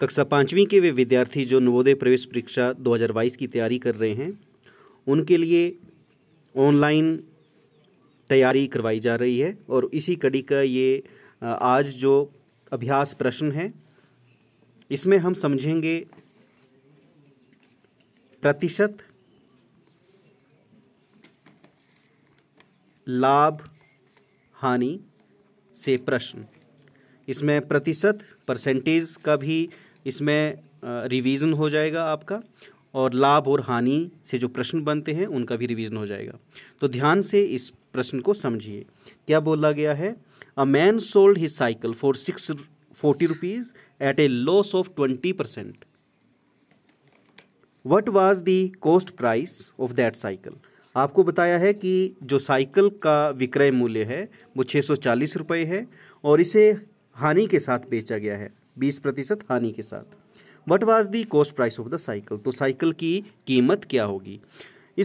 कक्षा पाँचवीं के वे विद्यार्थी जो नवोदय प्रवेश परीक्षा 2022 की तैयारी कर रहे हैं उनके लिए ऑनलाइन तैयारी करवाई जा रही है और इसी कड़ी का ये आज जो अभ्यास प्रश्न है इसमें हम समझेंगे प्रतिशत लाभ हानि से प्रश्न इसमें प्रतिशत परसेंटेज का भी इसमें रिवीजन हो जाएगा आपका और लाभ और हानि से जो प्रश्न बनते हैं उनका भी रिवीजन हो जाएगा तो ध्यान से इस प्रश्न को समझिए क्या बोला गया है a man sold his cycle for six forty rupees at a loss of twenty percent what was the cost price of that cycle आपको बताया है कि जो साइकिल का विक्रय मूल्य है वो छः सौ चालीस रुपये है और इसे हानि के साथ बेचा गया है बीस प्रतिशत हानि के साथ what was the cost price of the cycle तो साइकिल की कीमत क्या होगी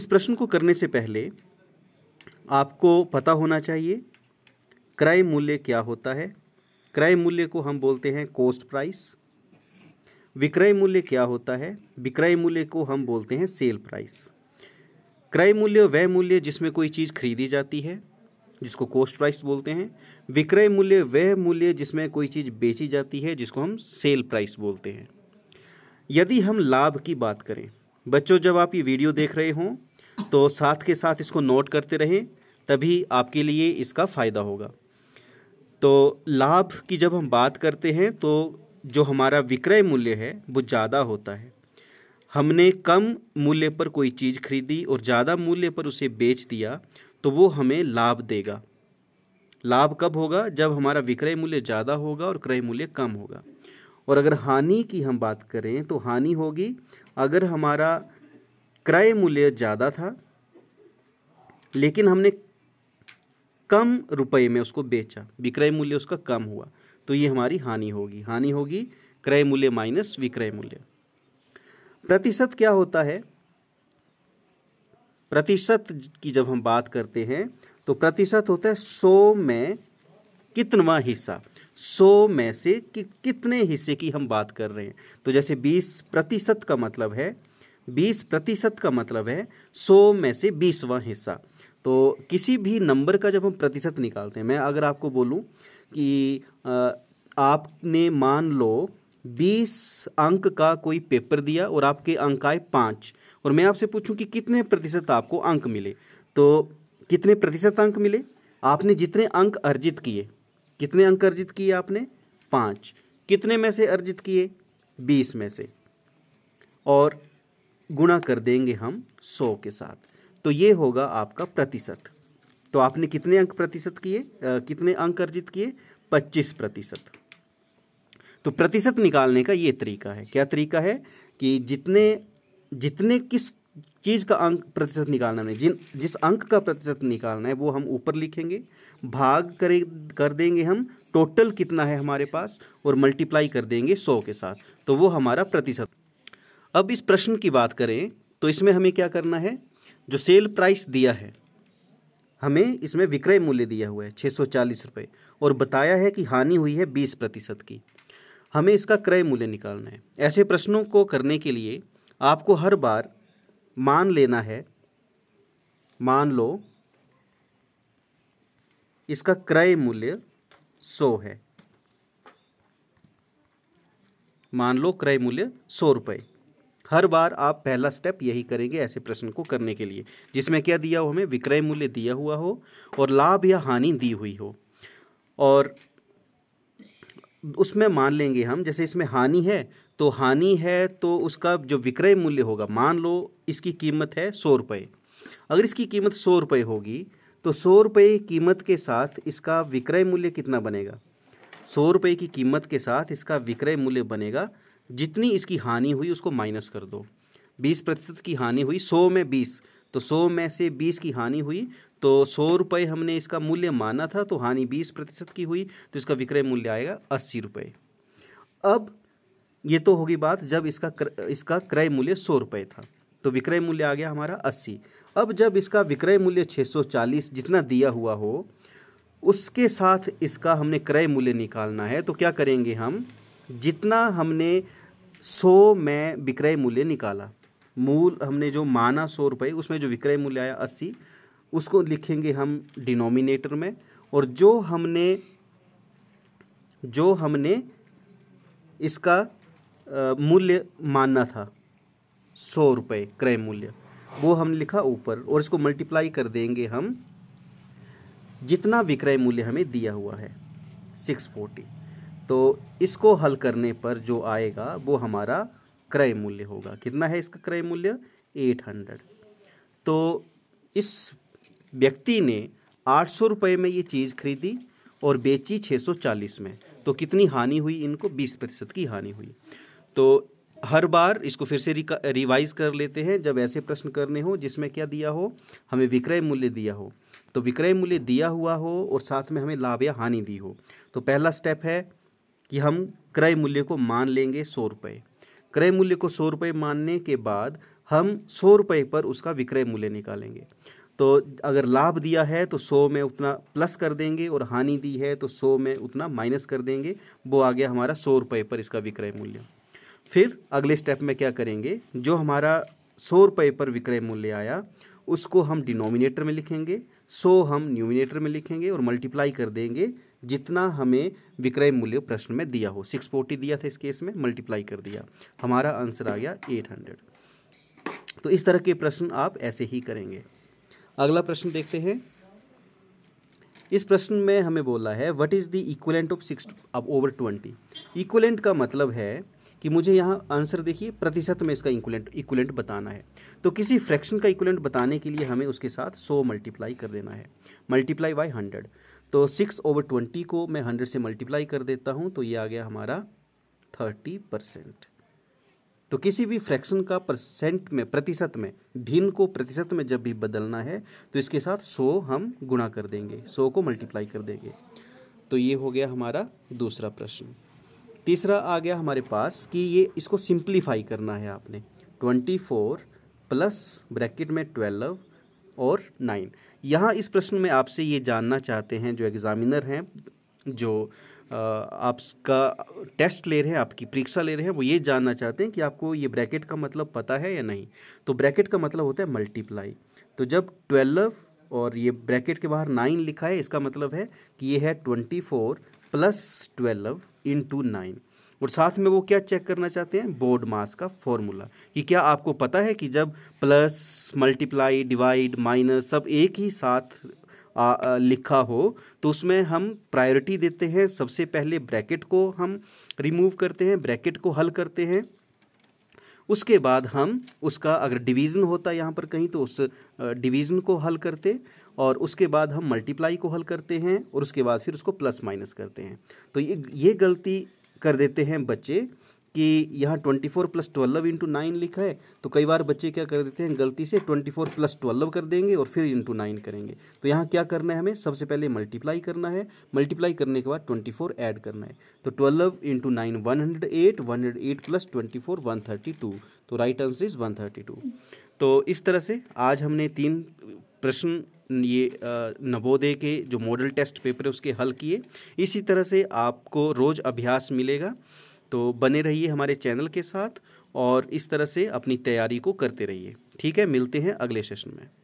इस प्रश्न को करने से पहले आपको पता होना चाहिए क्रय मूल्य क्या होता है क्रय मूल्य को हम बोलते हैं कॉस्ट प्राइस विक्रय मूल्य क्या होता है विक्रय मूल्य को हम बोलते हैं सेल प्राइस क्रय मूल्य वह मूल्य जिसमें कोई चीज़ खरीदी जाती है जिसको कोस्ट प्राइस बोलते हैं विक्रय मूल्य वह मूल्य जिसमें कोई चीज़ बेची जाती है जिसको हम सेल प्राइस बोलते हैं यदि हम लाभ की बात करें बच्चों जब आप ये वीडियो देख रहे हों तो साथ के साथ इसको नोट करते रहें तभी आपके लिए इसका फ़ायदा होगा तो लाभ की जब हम बात करते हैं तो जो हमारा विक्रय मूल्य है वो ज़्यादा होता है हमने कम मूल्य पर कोई चीज़ खरीदी और ज़्यादा मूल्य पर उसे बेच दिया तो वो हमें लाभ देगा लाभ कब होगा जब हमारा विक्रय मूल्य ज़्यादा होगा और क्रय मूल्य कम होगा और अगर हानि की हम बात करें तो हानि होगी अगर हमारा क्रय मूल्य ज़्यादा था लेकिन हमने कम रुपए में उसको बेचा विक्रय मूल्य उसका कम हुआ तो ये हमारी हानि होगी हानि होगी क्रय मूल्य माइनस विक्रय मूल्य प्रतिशत क्या होता है प्रतिशत की जब हम बात करते हैं तो प्रतिशत होता है सौ में कितनवा हिस्सा सौ में से कि कितने हिस्से की हम बात कर रहे हैं तो जैसे बीस प्रतिशत का मतलब है बीस प्रतिशत का मतलब है सौ में से बीसवा हिस्सा तो किसी भी नंबर का जब हम प्रतिशत निकालते हैं मैं अगर आपको बोलूं कि आपने मान लो बीस अंक का कोई पेपर दिया और आपके अंक आए पाँच और मैं आपसे पूछूं कि कितने प्रतिशत आपको अंक मिले तो कितने प्रतिशत अंक मिले आपने जितने अंक अर्जित किए कितने अंक अर्जित किए आपने पाँच कितने में से अर्जित किए बीस में से और गुणा कर देंगे हम सौ के साथ तो ये होगा आपका प्रतिशत तो आपने कितने अंक प्रतिशत किए कितने अंक अर्जित किए पच्चीस प्रतिशत तो प्रतिशत निकालने का ये तरीका है क्या तरीका है कि जितने जितने किस चीज़ का अंक प्रतिशत निकालना है जिन जिस अंक का प्रतिशत निकालना है वो हम ऊपर लिखेंगे भाग करें कर देंगे हम टोटल कितना है हमारे पास और मल्टीप्लाई कर देंगे सौ के साथ तो वो हमारा प्रतिशत अब इस प्रश्न की बात करें तो इसमें हमें क्या करना है जो सेल प्राइस दिया है हमें इसमें विक्रय मूल्य दिया हुआ है छः सौ चालीस रुपये और बताया है कि हानि हुई है बीस प्रतिशत की हमें इसका क्रय मूल्य निकालना है ऐसे प्रश्नों को करने के लिए आपको हर बार मान लेना है मान लो इसका क्रय मूल्य सौ है मान लो क्रय मूल्य सौ रुपये हर बार आप पहला स्टेप यही करेंगे ऐसे प्रश्न को करने के लिए जिसमें क्या दिया हो हमें विक्रय मूल्य दिया हुआ हो और लाभ या हानि दी हुई हो और उसमें मान लेंगे हम जैसे इसमें हानि है तो हानि है तो उसका जो विक्रय मूल्य होगा मान लो इसकी कीमत है सौ रुपये अगर इसकी कीमत सौ रुपये होगी तो सौ रुपये कीमत के साथ इसका विक्रय मूल्य कितना बनेगा सौ रुपये की कीमत के साथ इसका विक्रय मूल्य बनेगा जितनी इसकी हानि हुई उसको माइनस कर दो बीस प्रतिशत की हानि हुई सौ में बीस तो सौ में से बीस की हानि हुई तो सौ रुपये हमने इसका मूल्य माना था तो हानि बीस प्रतिशत की हुई तो इसका विक्रय मूल्य आएगा अस्सी रुपये अब ये तो होगी बात जब इसका क्र, इसका क्रय मूल्य सौ रुपये था तो विक्रय मूल्य आ गया हमारा अस्सी अब जब इसका विक्रय मूल्य छः सौ चालीस जितना दिया हुआ हो उसके साथ इसका हमने क्रय मूल्य निकालना है तो क्या करेंगे हम जितना हमने सौ में विक्रय मूल्य निकाला मूल हमने जो माना सौ रुपये उसमें जो विक्रय मूल्य आया अस्सी उसको लिखेंगे हम डिनोमिनेटर में और जो हमने जो हमने इसका मूल्य मानना था सौ रुपये क्रय मूल्य वो हमने लिखा ऊपर और इसको मल्टीप्लाई कर देंगे हम जितना विक्रय मूल्य हमें दिया हुआ है सिक्स फोर्टी तो इसको हल करने पर जो आएगा वो हमारा क्रय मूल्य होगा कितना है इसका क्रय मूल्य एट हंड्रेड तो इस व्यक्ति ने आठ सौ रुपये में ये चीज़ खरीदी और बेची छः सौ चालीस में तो कितनी हानि हुई इनको बीस प्रतिशत की हानि हुई तो हर बार इसको फिर से रिवाइज कर लेते हैं जब ऐसे प्रश्न करने हो जिसमें क्या दिया हो हमें विक्रय मूल्य दिया हो तो विक्रय मूल्य दिया हुआ हो और साथ में हमें लाभ या हानि दी हो तो पहला स्टेप है कि हम क्रय मूल्य को मान लेंगे सौ रुपये क्रय मूल्य को सौ रुपये मानने के बाद हम सौ रुपये पर उसका विक्रय मूल्य निकालेंगे तो अगर लाभ दिया है तो सौ में उतना प्लस कर देंगे और हानि दी है तो सौ में उतना माइनस कर देंगे वो आ गया हमारा सौ रुपये पर इसका विक्रय मूल्य फिर अगले स्टेप में क्या करेंगे जो हमारा सौ रुपये पर विक्रय मूल्य आया उसको हम डिनोमिनेटर में लिखेंगे सो हम न्यूमिनेटर में लिखेंगे और मल्टीप्लाई कर देंगे जितना हमें विक्रय मूल्य प्रश्न में दिया हो सिक्स फोर्टी दिया था इस केस में मल्टीप्लाई कर दिया हमारा आंसर आ गया एट हंड्रेड तो इस तरह के प्रश्न आप ऐसे ही करेंगे अगला प्रश्न देखते हैं इस प्रश्न में हमें बोला है what is the equivalent of six अब ओवर ट्वेंटी इक्वलेंट का मतलब है कि मुझे यहाँ आंसर देखिए प्रतिशत में इसका इक्वलेंट इक्वलेंट बताना है तो किसी फ्रैक्शन का इक्वलेंट बताने के लिए हमें उसके साथ सौ मल्टीप्लाई कर देना है मल्टीप्लाई बाई हंड्रेड तो सिक्स ओवर ट्वेंटी को मैं हंड्रेड से मल्टीप्लाई कर देता हूँ तो ये आ गया हमारा थर्टी परसेंट तो किसी भी फ्रैक्शन का परसेंट में प्रतिशत में भिन्न को प्रतिशत में जब भी बदलना है तो इसके साथ सौ हम गुणा कर देंगे सौ को मल्टीप्लाई कर देंगे तो ये हो गया हमारा दूसरा प्रश्न तीसरा आ गया हमारे पास कि ये इसको सिंप्लीफाई करना है आपने ट्वेंटी फोर प्लस ब्रैकेट में ट्वेल्व और नाइन यहाँ इस प्रश्न में आपसे ये जानना चाहते हैं जो एग्ज़ामिनर हैं जो आपका टेस्ट ले रहे हैं आपकी परीक्षा ले रहे हैं वो ये जानना चाहते हैं कि आपको ये ब्रैकेट का मतलब पता है या नहीं तो ब्रैकेट का मतलब होता है मल्टीप्लाई तो जब ट्वेल्व और ये ब्रैकेट के बाहर नाइन लिखा है इसका मतलब है कि ये है twenty four plus twelve into nine और साथ में वो क्या चेक करना चाहते हैं बोर्ड मास का फॉर्मूला कि क्या आपको पता है कि जब प्लस मल्टीप्लाई डिवाइड माइनस सब एक ही साथ आ, आ, लिखा हो तो उसमें हम प्रायोरिटी देते हैं सबसे पहले ब्रैकेट को हम रिमूव करते हैं ब्रैकेट को हल करते हैं उसके बाद हम उसका अगर डिवीज़न होता यहाँ पर कहीं तो उस डिवीज़न को हल करते और उसके बाद हम मल्टीप्लाई को हल करते हैं और उसके बाद फिर उसको प्लस माइनस करते हैं तो ये ये गलती कर देते हैं बच्चे कि यहाँ twenty four plus twelve into nine लिखा है तो कई बार बच्चे क्या कर देते हैं गलती से ट्वेंटी फोर प्लस ट्वेल्व कर देंगे और फिर इंटू नाइन करेंगे तो यहाँ क्या करना है हमें सबसे पहले मल्टीप्लाई करना है मल्टीप्लाई करने के बाद ट्वेंटी फोर ऐड करना है तो twelve into nine one hundred eight one hundred eight plus twenty four one thirty two तो right answer is one thirty two तो इस तरह से आज हमने तीन प्रश्न ये नवोदय के जो मॉडल टेस्ट पेपर उसके हल किए इसी तरह से आपको रोज़ अभ्यास मिलेगा तो बने रहिए हमारे चैनल के साथ और इस तरह से अपनी तैयारी को करते रहिए ठीक है मिलते हैं अगले सेशन में